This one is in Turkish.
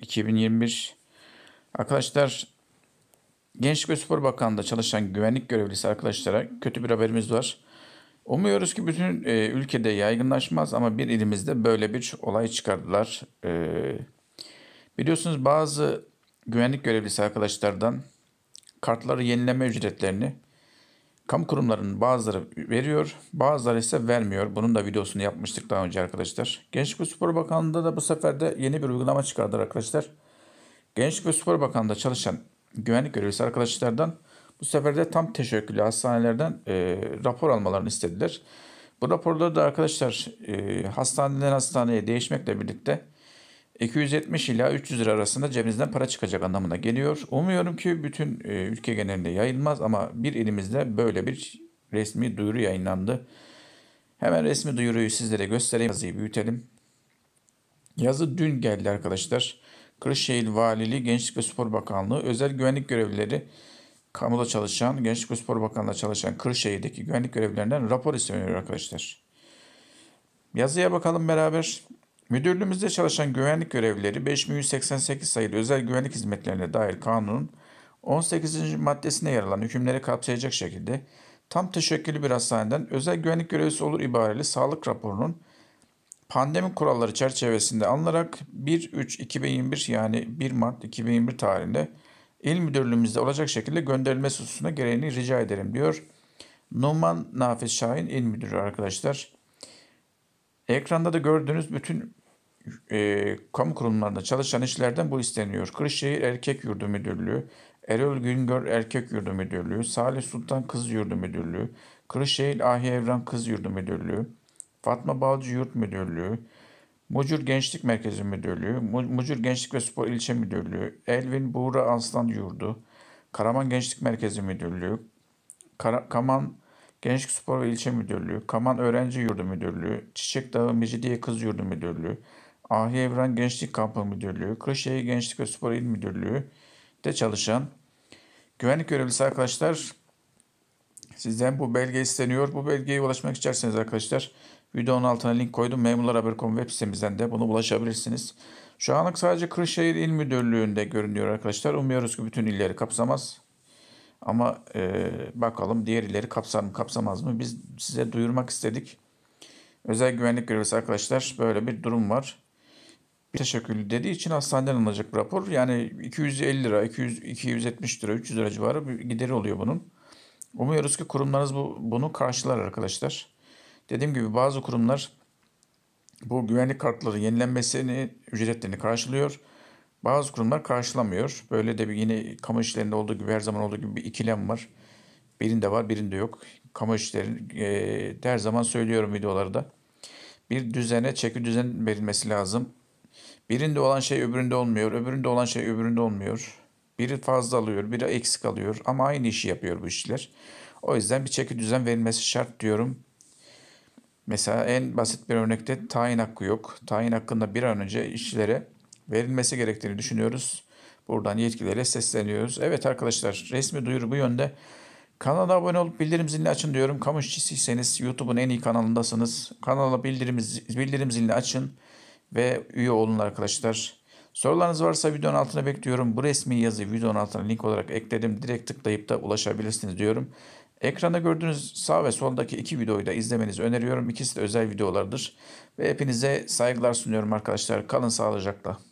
2021 Arkadaşlar Gençlik ve Spor Bakanlığı'nda çalışan güvenlik görevlisi arkadaşlara kötü bir haberimiz var. Umuyoruz ki bütün e, ülkede yaygınlaşmaz ama bir ilimizde böyle bir olay çıkardılar. E, biliyorsunuz bazı güvenlik görevlisi arkadaşlardan kartları yenileme ücretlerini Kamu kurumlarının bazıları veriyor, bazıları ise vermiyor. Bunun da videosunu yapmıştık daha önce arkadaşlar. Gençlik ve Spor Bakanlığı'nda da bu sefer de yeni bir uygulama çıkardı arkadaşlar. Gençlik ve Spor Bakanlığı'nda çalışan güvenlik görevlisi arkadaşlardan bu sefer de tam teşekküllü hastanelerden e, rapor almalarını istediler. Bu raporları da arkadaşlar e, hastaneden hastaneye değişmekle birlikte 270 ila 300 lira arasında cebinizden para çıkacak anlamına geliyor. Umuyorum ki bütün e, ülke genelinde yayılmaz ama bir ilimizde böyle bir resmi duyuru yayınlandı. Hemen resmi duyuruyu sizlere göstereyim. Yazıyı büyütelim. Yazı dün geldi arkadaşlar. Kırşehir Valiliği Gençlik ve Spor Bakanlığı özel güvenlik görevlileri kamuda çalışan, Gençlik ve Spor Bakanlığı'nda çalışan Kırşehir'deki güvenlik görevlilerinden rapor isteniyor arkadaşlar. Yazıya bakalım beraber. Müdürlüğümüzde çalışan güvenlik görevlileri 5188 sayılı özel güvenlik hizmetlerine dair kanunun 18. maddesine yer alan hükümleri kapsayacak şekilde tam teşekküllü bir hastaneden özel güvenlik görevlisi olur ibareli sağlık raporunun pandemi kuralları çerçevesinde alınarak 1-3-2021 yani 1 Mart 2021 tarihinde il müdürlüğümüzde olacak şekilde gönderilmesi hususuna gereğini rica ederim diyor. Numan Nafiz Şahin il müdürü arkadaşlar. Ekranda da gördüğünüz bütün e, kamu kurumlarında çalışan işlerden bu isteniyor. Kırşehir Erkek Yurdu Müdürlüğü, Erol Güngör Erkek Yurdu Müdürlüğü, Salih Sultan Kız Yurdu Müdürlüğü, Kırşehir Ahi Evren Kız Yurdu Müdürlüğü, Fatma Balcı Yurt Müdürlüğü, Mucur Gençlik Merkezi Müdürlüğü, Mucur Gençlik ve Spor İlçe Müdürlüğü, Elvin Buğra Aslan Yurdu, Karaman Gençlik Merkezi Müdürlüğü, Kar- Kaman Gençlik Spor ve İlçe Müdürlüğü, Kaman Öğrenci Yurdu Müdürlüğü, Çiçek Dağı Mecidiye Kız Yurdu Müdürlüğü, Ahi Evren Gençlik Kampı Müdürlüğü, Kırşehir Gençlik ve Spor İl Müdürlüğü de çalışan güvenlik görevlisi arkadaşlar sizden bu belge isteniyor. Bu belgeye ulaşmak isterseniz arkadaşlar videonun altına link koydum. Memurlar.com web sitemizden de bunu ulaşabilirsiniz. Şu anlık sadece Kırşehir İl Müdürlüğü'nde görünüyor arkadaşlar. Umuyoruz ki bütün illeri kapsamaz. Ama e, bakalım diğer illeri kapsar mı kapsamaz mı? Biz size duyurmak istedik. Özel güvenlik görevlisi arkadaşlar böyle bir durum var. Bir teşekküllü dediği için hastaneden alınacak bir rapor. Yani 250 lira, 200, 270 lira, 300 lira civarı bir gideri oluyor bunun. Umuyoruz ki kurumlarınız bu, bunu karşılar arkadaşlar. Dediğim gibi bazı kurumlar bu güvenlik kartları yenilenmesini, ücretlerini karşılıyor. Bazı kurumlar karşılamıyor. Böyle de bir yine kamu işlerinde olduğu gibi her zaman olduğu gibi bir ikilem var. Birinde var, birinde yok. Kamu işlerin e, her zaman söylüyorum videolarda. Bir düzene, çeki düzen verilmesi lazım. Birinde olan şey öbüründe olmuyor, öbüründe olan şey öbüründe olmuyor. Biri fazla alıyor, biri eksik alıyor ama aynı işi yapıyor bu işçiler. O yüzden bir çeki düzen verilmesi şart diyorum. Mesela en basit bir örnekte tayin hakkı yok. Tayin hakkında bir an önce işçilere verilmesi gerektiğini düşünüyoruz. Buradan yetkililere sesleniyoruz. Evet arkadaşlar resmi duyuru bu yönde. Kanala abone olup bildirim zilini açın diyorum. Kamu işçisiyseniz YouTube'un en iyi kanalındasınız. Kanala bildirim, bildirim zilini açın ve üye olun arkadaşlar. Sorularınız varsa videonun altına bekliyorum. Bu resmi yazı videonun altına link olarak ekledim. Direkt tıklayıp da ulaşabilirsiniz diyorum. Ekranda gördüğünüz sağ ve soldaki iki videoyu da izlemenizi öneriyorum. İkisi de özel videolardır. Ve hepinize saygılar sunuyorum arkadaşlar. Kalın sağlıcakla.